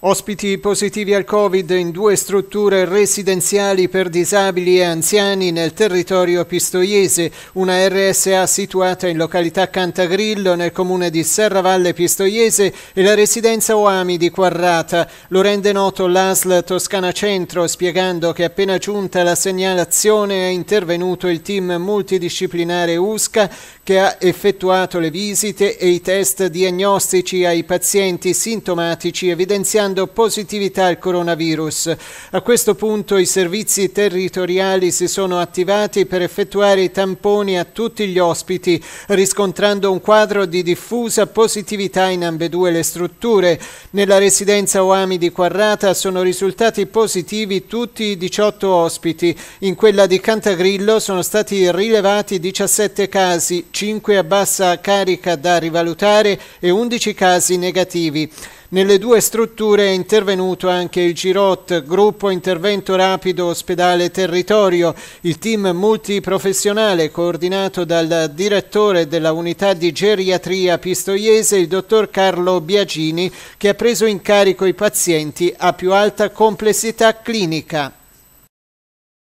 Ospiti positivi al Covid in due strutture residenziali per disabili e anziani nel territorio pistoiese, una RSA situata in località Cantagrillo nel comune di Serravalle Pistoiese e la residenza Oami di Quarrata. Lo rende noto l'ASL Toscana Centro spiegando che appena giunta la segnalazione è intervenuto il team multidisciplinare USCA che ha effettuato le visite e i test diagnostici ai pazienti sintomatici evidenziando dando positività al coronavirus. A questo punto i servizi territoriali si sono attivati per effettuare i tamponi a tutti gli ospiti, riscontrando un quadro di diffusa positività in ambedue le strutture. Nella residenza Oami di Quarrata sono risultati positivi tutti i 18 ospiti. In quella di Cantagrillo sono stati rilevati 17 casi, 5 a bassa carica da rivalutare e 11 casi negativi. Nelle due strutture Oppure è intervenuto anche il GIROT, Gruppo Intervento Rapido Ospedale Territorio, il team multiprofessionale coordinato dal direttore della unità di geriatria pistoiese, il dottor Carlo Biagini, che ha preso in carico i pazienti a più alta complessità clinica.